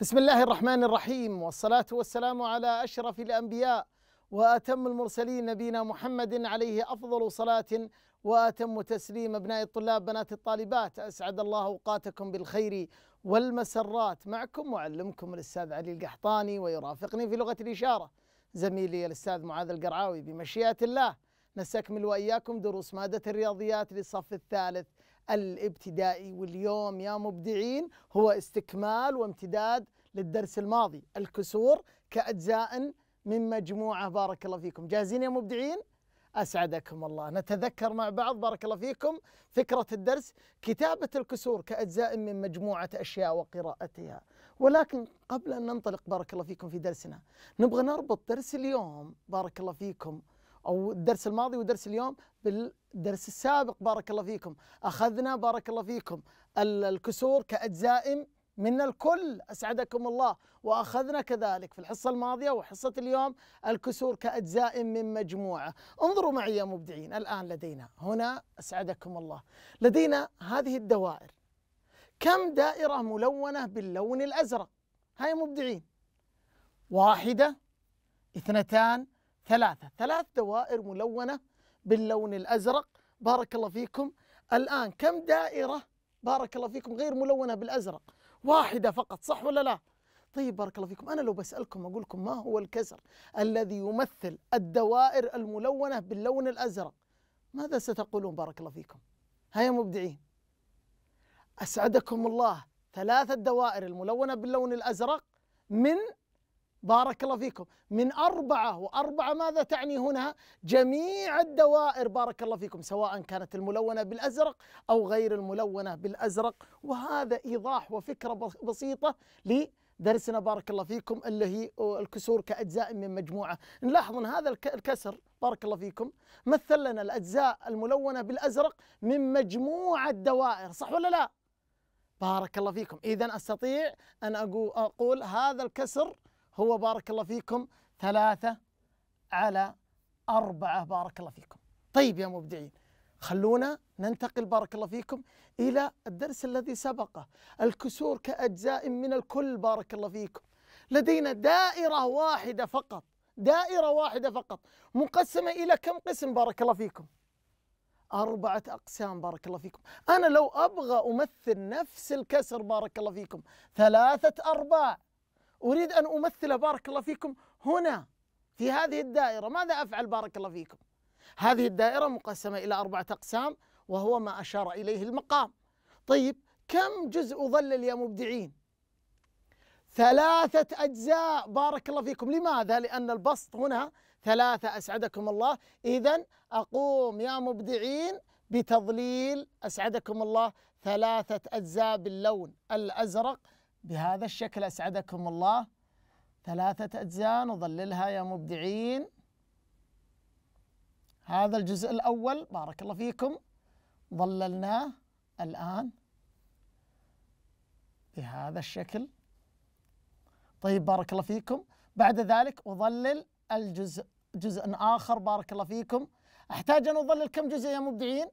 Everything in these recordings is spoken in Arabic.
بسم الله الرحمن الرحيم والصلاة والسلام على أشرف الأنبياء وأتم المرسلين نبينا محمد عليه أفضل صلاة وأتم تسليم أبناء الطلاب بنات الطالبات أسعد الله أوقاتكم بالخير والمسرات معكم معلمكم الأستاذ علي القحطاني ويرافقني في لغة الإشارة زميلي الأستاذ معاذ القرعاوي بمشيئة الله نستكمل وإياكم دروس مادة الرياضيات للصف الثالث الابتدائي واليوم يا مبدعين هو استكمال وامتداد للدرس الماضي الكسور كأجزاء من مجموعة بارك الله فيكم جاهزين يا مبدعين؟ أسعدكم الله نتذكر مع بعض بارك الله فيكم فكرة الدرس كتابة الكسور كأجزاء من مجموعة أشياء وقراءتها ولكن قبل أن ننطلق بارك الله فيكم في درسنا نبغى نربط درس اليوم بارك الله فيكم او الدرس الماضي ودرس اليوم بالدرس السابق بارك الله فيكم اخذنا بارك الله فيكم الكسور كاجزاء من الكل اسعدكم الله واخذنا كذلك في الحصه الماضيه وحصه اليوم الكسور كاجزاء من مجموعه انظروا معي يا مبدعين الان لدينا هنا اسعدكم الله لدينا هذه الدوائر كم دائره ملونه باللون الازرق هاي مبدعين واحده اثنتان ثلاثة ثلاث دوائر ملونة باللون الأزرق بارك الله فيكم الآن كم دائرة بارك الله فيكم غير ملونة بالأزرق واحدة فقط صح ولا لا طيب بارك الله فيكم أنا لو بسألكم أقول لكم ما هو الكسر الذي يمثل الدوائر الملونة باللون الأزرق ماذا ستقولون بارك الله فيكم هيا مبدعين أسعدكم الله ثلاثة دوائر الملونة باللون الأزرق من بارك الله فيكم من أربعة وأربعة ماذا تعني هنا جميع الدوائر بارك الله فيكم سواء كانت الملونة بالأزرق أو غير الملونة بالأزرق وهذا إيضاح وفكرة بسيطة لدرسنا درسنا بارك الله فيكم اللي هي الكسور كأجزاء من مجموعة نلاحظ أن هذا الكسر بارك الله فيكم مثل لنا الأجزاء الملونة بالأزرق من مجموعة دوائر صح ولا لا؟ بارك الله فيكم إذا أستطيع أن أقول هذا الكسر هو بارك الله فيكم ثلاثة على أربعة بارك الله فيكم طيب يا مبدعين خلونا ننتقل بارك الله فيكم إلى الدرس الذي سبقه الكسور كأجزاء من الكل بارك الله فيكم لدينا دائرة واحدة فقط دائرة واحدة فقط مقسمة إلى كم قسم بارك الله فيكم أربعة أقسام بارك الله فيكم أنا لو أبغى أمثل نفس الكسر بارك الله فيكم ثلاثة أرباع أريد أن أمثل بارك الله فيكم هنا في هذه الدائرة ماذا أفعل بارك الله فيكم هذه الدائرة مقسمة إلى أربعة أقسام وهو ما أشار إليه المقام طيب كم جزء ظلل يا مبدعين ثلاثة أجزاء بارك الله فيكم لماذا؟ لأن البسط هنا ثلاثة أسعدكم الله إذا أقوم يا مبدعين بتضليل أسعدكم الله ثلاثة أجزاء باللون الأزرق بهذا الشكل أسعدكم الله ثلاثة أجزاء نظللها يا مبدعين هذا الجزء الأول بارك الله فيكم ظللناه الآن بهذا الشكل طيب بارك الله فيكم بعد ذلك أظلل الجزء جزء آخر بارك الله فيكم أحتاج أن أظلل كم جزء يا مبدعين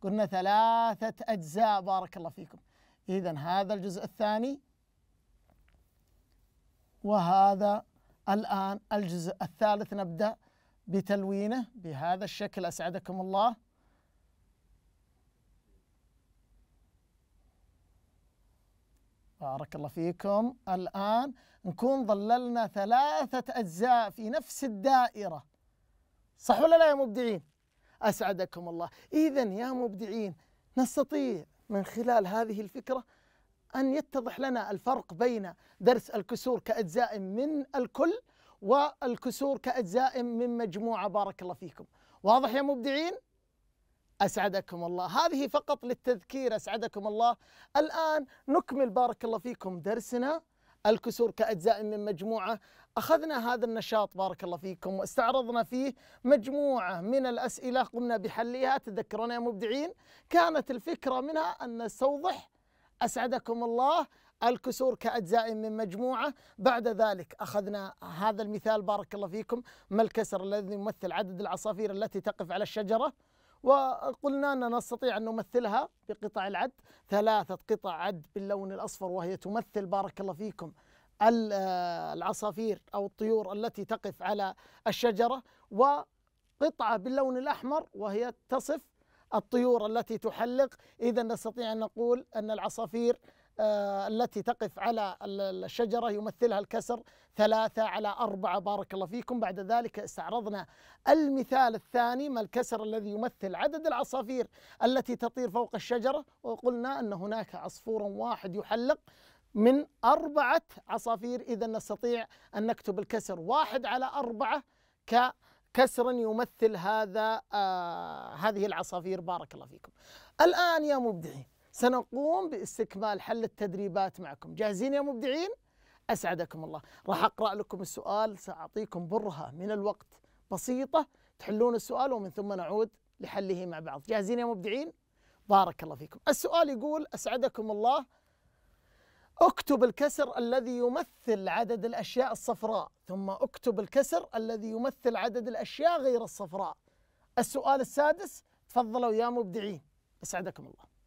قلنا ثلاثة أجزاء بارك الله فيكم إذا هذا الجزء الثاني وهذا الآن الجزء الثالث نبدأ بتلوينه بهذا الشكل أسعدكم الله بارك الله فيكم الآن نكون ظللنا ثلاثة أجزاء في نفس الدائرة صح ولا لا يا مبدعين أسعدكم الله إذا يا مبدعين نستطيع من خلال هذه الفكرة أن يتضح لنا الفرق بين درس الكسور كأجزاء من الكل والكسور كأجزاء من مجموعة بارك الله فيكم واضح يا مبدعين؟ أسعدكم الله هذه فقط للتذكير أسعدكم الله الآن نكمل بارك الله فيكم درسنا الكسور كأجزاء من مجموعة أخذنا هذا النشاط بارك الله فيكم واستعرضنا فيه مجموعة من الأسئلة قمنا بحلها تذكرون يا مبدعين كانت الفكرة منها أن نستوضح أسعدكم الله الكسور كأجزاء من مجموعة بعد ذلك أخذنا هذا المثال بارك الله فيكم ما الكسر الذي يمثل عدد العصافير التي تقف على الشجرة وقلنا أننا نستطيع أن نمثلها بقطع العد ثلاثة قطع عد باللون الأصفر وهي تمثل بارك الله فيكم العصافير أو الطيور التي تقف على الشجرة وقطعة باللون الأحمر وهي تصف الطيور التي تحلق إذا نستطيع أن نقول أن العصافير آه، التي تقف على الشجرة يمثلها الكسر ثلاثة على أربعة بارك الله فيكم بعد ذلك استعرضنا المثال الثاني ما الكسر الذي يمثل عدد العصافير التي تطير فوق الشجرة وقلنا أن هناك عصفور واحد يحلق من أربعة عصافير إذا نستطيع أن نكتب الكسر واحد على أربعة ك كسر يمثل هذا آه هذه العصافير بارك الله فيكم. الآن يا مبدعين سنقوم باستكمال حل التدريبات معكم، جاهزين يا مبدعين؟ أسعدكم الله، راح نعم. أقرأ لكم السؤال سأعطيكم برهة من الوقت بسيطة تحلون السؤال ومن ثم نعود لحله مع بعض، جاهزين يا مبدعين؟ بارك الله فيكم، السؤال يقول أسعدكم الله اكتب الكسر الذي يمثل عدد الأشياء الصفراء ثم اكتب الكسر الذي يمثل عدد الأشياء غير الصفراء السؤال السادس تفضلوا يا مبدعين أسعدكم الله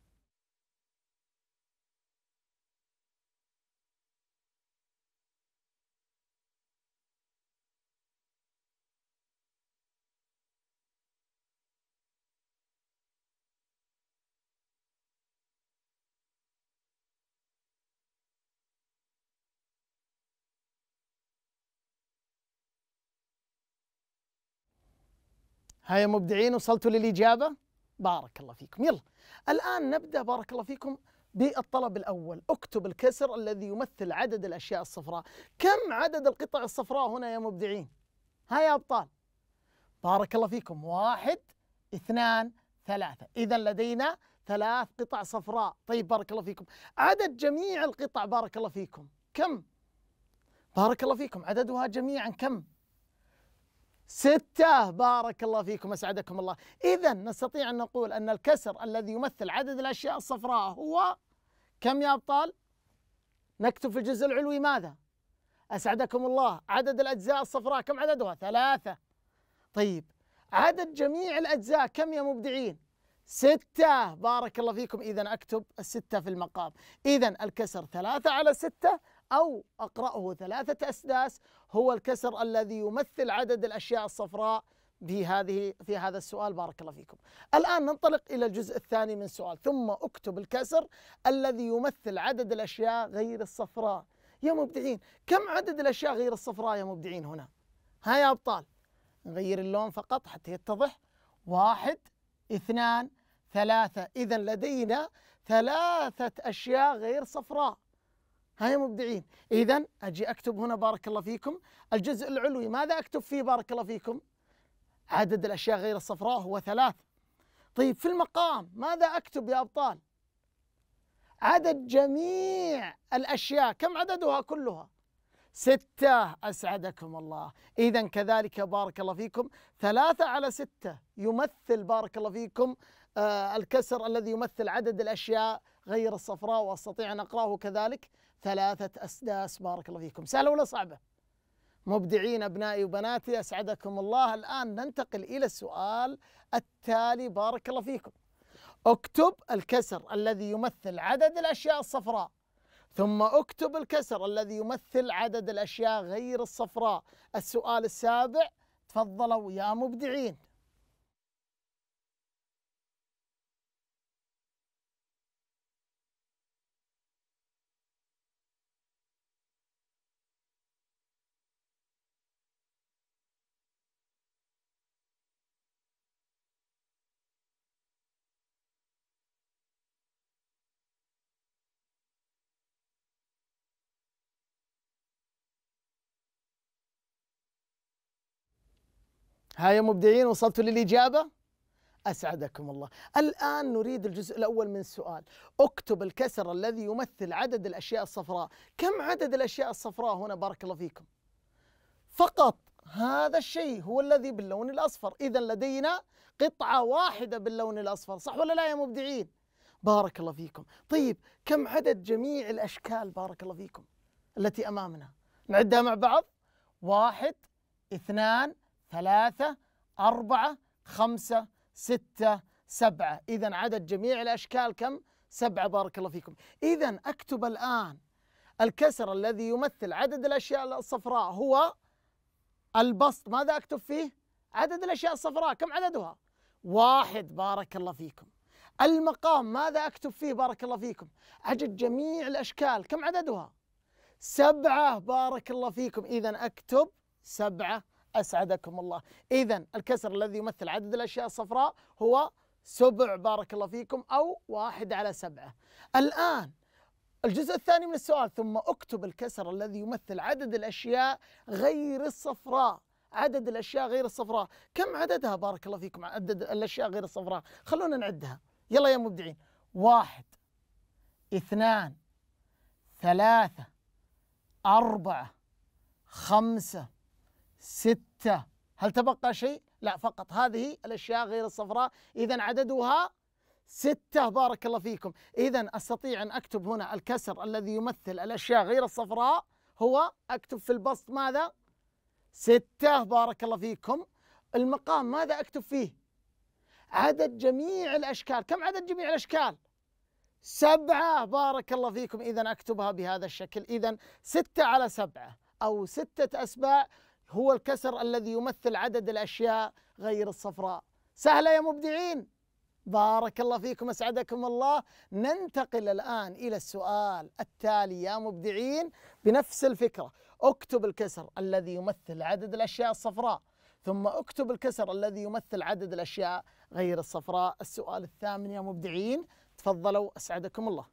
هيا مبدعين وصلتوا للإجابة بارك الله فيكم يلا الآن نبدأ بارك الله فيكم بالطلب الأول اكتب الكسر الذي يمثل عدد الأشياء الصفراء كم عدد القطع الصفراء هنا يا مبدعين ها يا أبطال بارك الله فيكم واحد اثنان ثلاثة إذا لدينا ثلاث قطع صفراء طيب بارك الله فيكم عدد جميع القطع بارك الله فيكم كم بارك الله فيكم عددها جميعا كم ستة بارك الله فيكم أسعدكم الله إذا نستطيع أن نقول أن الكسر الذي يمثل عدد الأشياء الصفراء هو كم يا أبطال؟ نكتب في الجزء العلوي ماذا؟ أسعدكم الله عدد الأجزاء الصفراء كم عددها؟ ثلاثة طيب عدد جميع الأجزاء كم يا مبدعين؟ ستة بارك الله فيكم إذا أكتب الستة في المقام إذا الكسر ثلاثة على ستة أو أقرأه ثلاثة أسداس هو الكسر الذي يمثل عدد الأشياء الصفراء في هذه في هذا السؤال بارك الله فيكم. الآن ننطلق إلى الجزء الثاني من السؤال ثم اكتب الكسر الذي يمثل عدد الأشياء غير الصفراء. يا مبدعين كم عدد الأشياء غير الصفراء يا مبدعين هنا؟ ها يا أبطال نغير اللون فقط حتى يتضح واحد اثنان ثلاثة إذا لدينا ثلاثة أشياء غير صفراء ها يا مبدعين إذا أجي أكتب هنا بارك الله فيكم الجزء العلوي ماذا أكتب فيه بارك الله فيكم عدد الأشياء غير الصفراء هو ثلاث طيب في المقام ماذا أكتب يا أبطال عدد جميع الأشياء كم عددها كلها ستة أسعدكم الله إذا كذلك بارك الله فيكم ثلاثة على ستة يمثل بارك الله فيكم آه الكسر الذي يمثل عدد الأشياء غير الصفراء وأستطيع أن أقرأه كذلك ثلاثة أسداس بارك الله فيكم سهلة ولا صعبة مبدعين أبنائي وبناتي أسعدكم الله الآن ننتقل إلى السؤال التالي بارك الله فيكم اكتب الكسر الذي يمثل عدد الأشياء الصفراء ثم اكتب الكسر الذي يمثل عدد الأشياء غير الصفراء السؤال السابع تفضلوا يا مبدعين ها يا مبدعين وصلتوا للإجابة؟ أسعدكم الله الآن نريد الجزء الأول من السؤال اكتب الكسر الذي يمثل عدد الأشياء الصفراء كم عدد الأشياء الصفراء هنا بارك الله فيكم فقط هذا الشيء هو الذي باللون الأصفر إذا لدينا قطعة واحدة باللون الأصفر صح ولا لا يا مبدعين بارك الله فيكم طيب كم عدد جميع الأشكال بارك الله فيكم التي أمامنا نعدها مع بعض واحد اثنان ثلاثة أربعة خمسة ستة سبعة إذا عدد جميع الأشكال كم؟ سبعة بارك الله فيكم إذا أكتب الآن الكسر الذي يمثل عدد الأشياء الصفراء هو البسط ماذا أكتب فيه؟ عدد الأشياء الصفراء كم عددها؟ واحد بارك الله فيكم المقام ماذا أكتب فيه بارك الله فيكم؟ عدد جميع الأشكال كم عددها؟ سبعة بارك الله فيكم إذا أكتب سبعة أسعدكم الله إذا الكسر الذي يمثل عدد الأشياء الصفراء هو سبع بارك الله فيكم أو واحد على سبعة الآن الجزء الثاني من السؤال ثم اكتب الكسر الذي يمثل عدد الأشياء غير الصفراء عدد الأشياء غير الصفراء كم عددها بارك الله فيكم عدد الأشياء غير الصفراء خلونا نعدها يلا يا مبدعين واحد اثنان ثلاثة أربعة خمسة ستة هل تبقى شيء؟ لا فقط هذه الأشياء غير الصفراء إذا عددها ستة بارك الله فيكم إذا أستطيع أن أكتب هنا الكسر الذي يمثل الأشياء غير الصفراء هو أكتب في البسط ماذا؟ ستة بارك الله فيكم المقام ماذا أكتب فيه؟ عدد جميع الأشكال كم عدد جميع الأشكال؟ سبعة بارك الله فيكم إذا أكتبها بهذا الشكل إذا ستة على سبعة أو ستة أسباع هو الكسر الذي يمثل عدد الأشياء غير الصفراء سهلة يا مبدعين بارك الله فيكم أسعدكم الله ننتقل الآن إلى السؤال التالي يا مبدعين بنفس الفكرة اكتب الكسر الذي يمثل عدد الأشياء الصفراء ثم اكتب الكسر الذي يمثل عدد الأشياء غير الصفراء السؤال الثامن يا مبدعين تفضلوا أسعدكم الله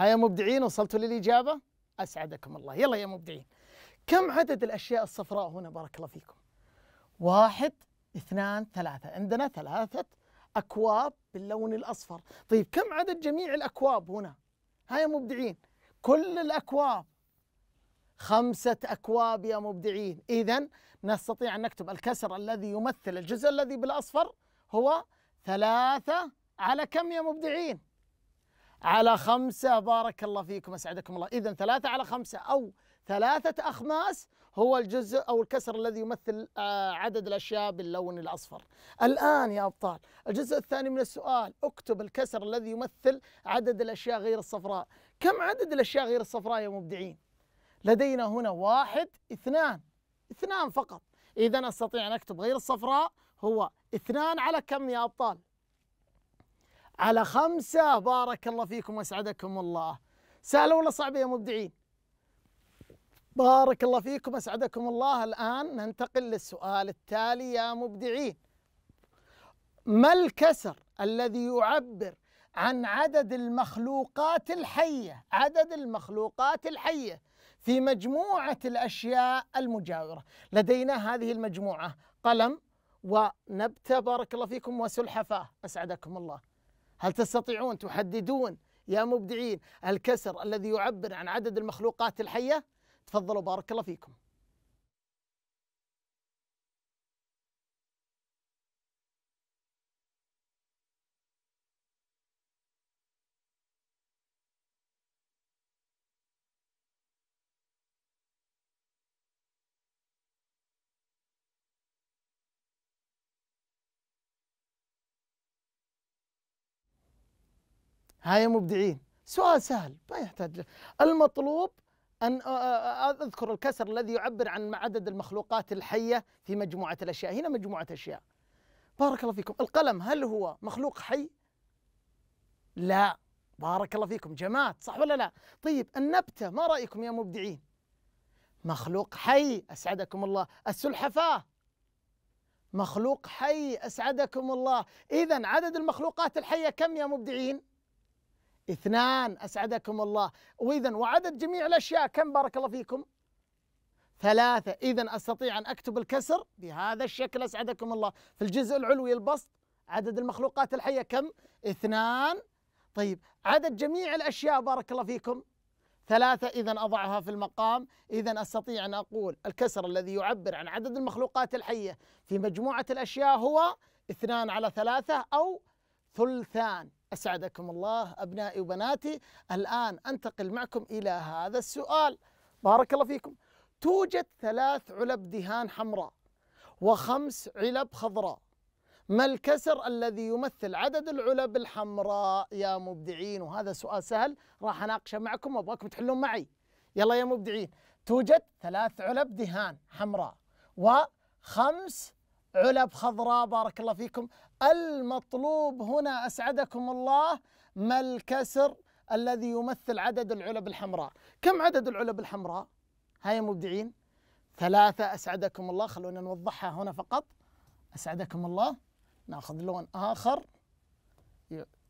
ها يا مبدعين وصلتوا للإجابة؟ أسعدكم الله يلا يا مبدعين كم عدد الأشياء الصفراء هنا بارك الله فيكم واحد اثنان ثلاثة عندنا ثلاثة أكواب باللون الأصفر طيب كم عدد جميع الأكواب هنا؟ ها يا مبدعين كل الأكواب خمسة أكواب يا مبدعين إذا نستطيع أن نكتب الكسر الذي يمثل الجزء الذي بالأصفر هو ثلاثة على كم يا مبدعين؟ على خمسة بارك الله فيكم أسعدكم الله إذا ثلاثة على خمسة أو ثلاثة أخماس هو الجزء أو الكسر الذي يمثل آه، عدد الأشياء باللون الأصفر الآن يا أبطال الجزء الثاني من السؤال اكتب الكسر الذي يمثل عدد الأشياء غير الصفراء كم عدد الأشياء غير الصفراء يا مبدعين لدينا هنا واحد اثنان اثنان فقط إذا أستطيع أن أكتب غير الصفراء هو اثنان على كم يا أبطال على خمسة بارك الله فيكم وأسعدكم الله سهلة ولا صعبة يا مبدعين بارك الله فيكم أسعدكم الله الآن ننتقل للسؤال التالي يا مبدعين ما الكسر الذي يعبر عن عدد المخلوقات الحية عدد المخلوقات الحية في مجموعة الأشياء المجاورة لدينا هذه المجموعة قلم ونبتة بارك الله فيكم وسلحفاة أسعدكم الله هل تستطيعون تحددون يا مبدعين الكسر الذي يعبر عن عدد المخلوقات الحيه؟ تفضلوا بارك الله فيكم. هاي مبدعين سؤال سهل ما يحتاج المطلوب أن أذكر الكسر الذي يعبر عن عدد المخلوقات الحية في مجموعة الأشياء هنا مجموعة أشياء بارك الله فيكم القلم هل هو مخلوق حي؟ لا بارك الله فيكم جماد صح ولا لا؟ طيب النبتة ما رأيكم يا مبدعين؟ مخلوق حي أسعدكم الله السلحفاة مخلوق حي أسعدكم الله إذا عدد المخلوقات الحية كم يا مبدعين؟ اثنان أسعدكم الله وإذا وعدد جميع الأشياء كم بارك الله فيكم ثلاثة إذا أستطيع أن أكتب الكسر بهذا الشكل أسعدكم الله في الجزء العلوي البسط عدد المخلوقات الحية كم اثنان طيب عدد جميع الأشياء بارك الله فيكم ثلاثة إذا أضعها في المقام إذا أستطيع أن أقول الكسر الذي يعبر عن عدد المخلوقات الحية في مجموعة الأشياء هو اثنان على ثلاثة أو ثلثان أسعدكم الله أبنائي وبناتي الآن أنتقل معكم إلى هذا السؤال بارك الله فيكم توجد ثلاث علب دهان حمراء وخمس علب خضراء ما الكسر الذي يمثل عدد العلب الحمراء يا مبدعين وهذا سؤال سهل راح أناقشه معكم وأبغاكم تحلون معي يلا يا مبدعين توجد ثلاث علب دهان حمراء وخمس علب خضراء بارك الله فيكم المطلوب هنا أسعدكم الله ما الكسر الذي يمثل عدد العلب الحمراء كم عدد العلب الحمراء هاي يا مبدعين ثلاثة أسعدكم الله خلونا نوضحها هنا فقط أسعدكم الله ناخذ لون آخر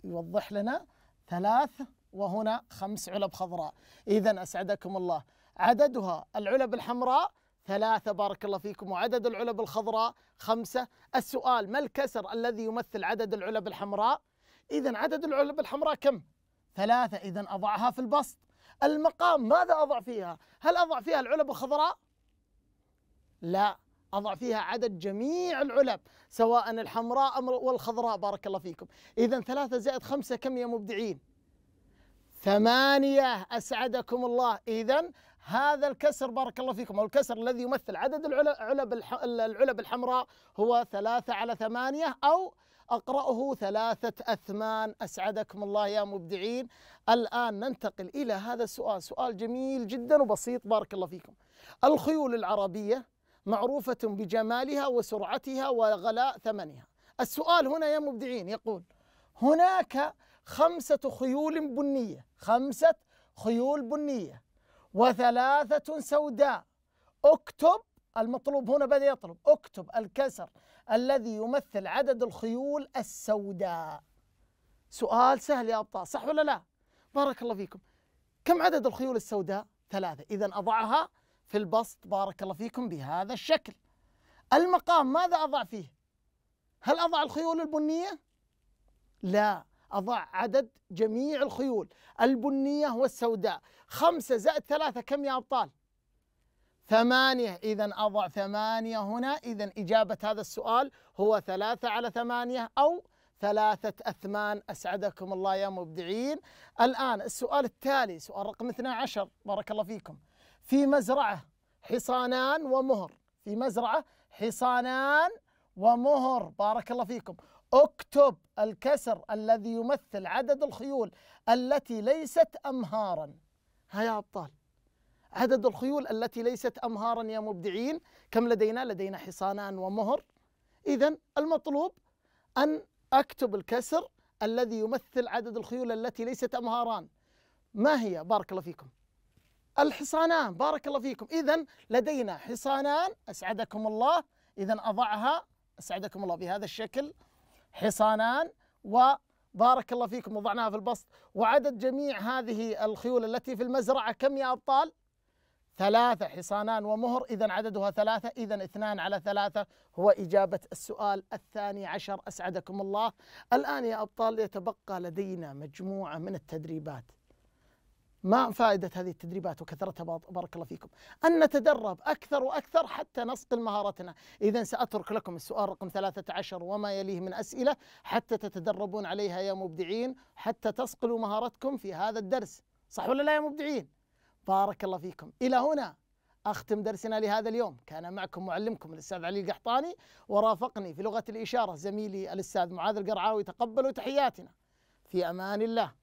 يوضح لنا ثلاث وهنا خمس علب خضراء إذا أسعدكم الله عددها العلب الحمراء ثلاثة بارك الله فيكم وعدد العلب الخضراء خمسة السؤال ما الكسر الذي يمثل عدد العلب الحمراء إذا عدد العلب الحمراء كم ثلاثة إذا أضعها في البسط المقام ماذا أضع فيها هل أضع فيها العلب الخضراء لا أضع فيها عدد جميع العلب سواء الحمراء والخضراء بارك الله فيكم إذا ثلاثة زائد خمسة كم يا مبدعين ثمانية أسعدكم الله إذا هذا الكسر بارك الله فيكم أو الكسر الذي يمثل عدد العلب العلب الحمراء هو ثلاثة على ثمانية أو أقرأه ثلاثة أثمان أسعدكم الله يا مبدعين الآن ننتقل إلى هذا السؤال سؤال جميل جدا وبسيط بارك الله فيكم الخيول العربية معروفة بجمالها وسرعتها وغلاء ثمنها السؤال هنا يا مبدعين يقول هناك خمسة خيول بنية خمسة خيول بنية وثلاثة سوداء اكتب المطلوب هنا بدأ يطلب اكتب الكسر الذي يمثل عدد الخيول السوداء سؤال سهل يا أبطال صح ولا لا بارك الله فيكم كم عدد الخيول السوداء ثلاثة إذا أضعها في البسط بارك الله فيكم بهذا الشكل المقام ماذا أضع فيه هل أضع الخيول البنية لا أضع عدد جميع الخيول البنية والسوداء خمسة زائد ثلاثة كم يا أبطال ثمانية إذا أضع ثمانية هنا إذا إجابة هذا السؤال هو ثلاثة على ثمانية أو ثلاثة أثمان أسعدكم الله يا مبدعين الآن السؤال التالي سؤال رقم 12 بارك الله فيكم في مزرعة حصانان ومهر في مزرعة حصانان ومهر بارك الله فيكم اكتب الكسر الذي يمثل عدد الخيول التي ليست امهارا ها يا ابطال عدد الخيول التي ليست امهارا يا مبدعين كم لدينا لدينا حصانان ومهر اذا المطلوب ان اكتب الكسر الذي يمثل عدد الخيول التي ليست امهاران ما هي بارك الله فيكم الحصانان بارك الله فيكم اذا لدينا حصانان اسعدكم الله اذا اضعها اسعدكم الله بهذا الشكل حصانان وبارك الله فيكم وضعناها في البسط وعدد جميع هذه الخيول التي في المزرعة كم يا أبطال؟ ثلاثة حصانان ومهر إذا عددها ثلاثة إذا اثنان على ثلاثة هو إجابة السؤال الثاني عشر أسعدكم الله الآن يا أبطال يتبقى لدينا مجموعة من التدريبات ما فائدة هذه التدريبات وكثرتها بارك الله فيكم أن نتدرب أكثر وأكثر حتى نصقل مهاراتنا إذا سأترك لكم السؤال رقم 13 وما يليه من أسئلة حتى تتدربون عليها يا مبدعين حتى تصقلوا مهارتكم في هذا الدرس صح ولا لا يا مبدعين بارك الله فيكم إلى هنا أختم درسنا لهذا اليوم كان معكم معلمكم الأستاذ علي القحطاني ورافقني في لغة الإشارة زميلي الأستاذ معاذ القرعاوي تقبلوا تحياتنا في أمان الله